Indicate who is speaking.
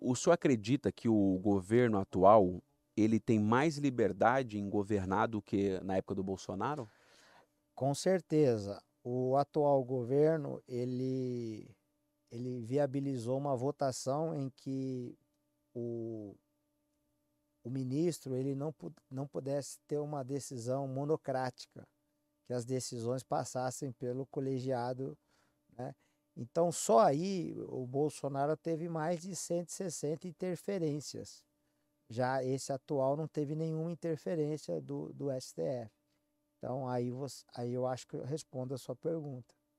Speaker 1: O senhor acredita que o governo atual ele tem mais liberdade em governar do que na época do Bolsonaro?
Speaker 2: Com certeza. O atual governo ele ele viabilizou uma votação em que o, o ministro ele não, não pudesse ter uma decisão monocrática, que as decisões passassem pelo colegiado, né? Então, só aí o Bolsonaro teve mais de 160 interferências. Já esse atual não teve nenhuma interferência do, do STF. Então, aí, você, aí eu acho que eu respondo a sua pergunta.